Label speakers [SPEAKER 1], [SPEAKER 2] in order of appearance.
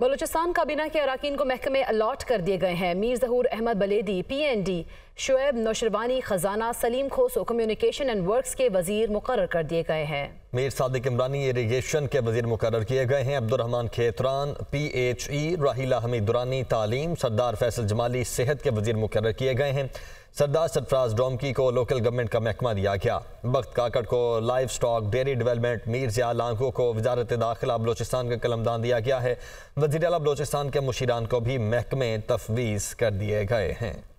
[SPEAKER 1] बलूचिस्तान काबीना के अरकान को महकमे अलाट कर दिए गए हैं Mir Zahoor Ahmed Buledi P N D Shoaib Nausherwani खजाना Saleem Khoso communication and works के वजीर मुकर कर
[SPEAKER 2] दिए गए हैं
[SPEAKER 3] मीर सादिक इमरानी इरीगेशन के वजीर मुकर किए गए हैं Abdulrahman Khetran P H E Rahila Hamid दुरानी तालीम सरदार फैसल जमाली सेहत के वजीर मुकर किए गए हैं सरदार सरफराज डोमकी को लोकल गवर्नमेंट का महकमा दिया गया बख्त काकड़ को livestock dairy development Mir Zia Langove को वजारत दाखिला बलोचिस्तान का कलमदान दिया गया है वजीर अला बलोचिस्तान के मुशीरान को भी महकमे तफवीज़ कर दिए गए हैं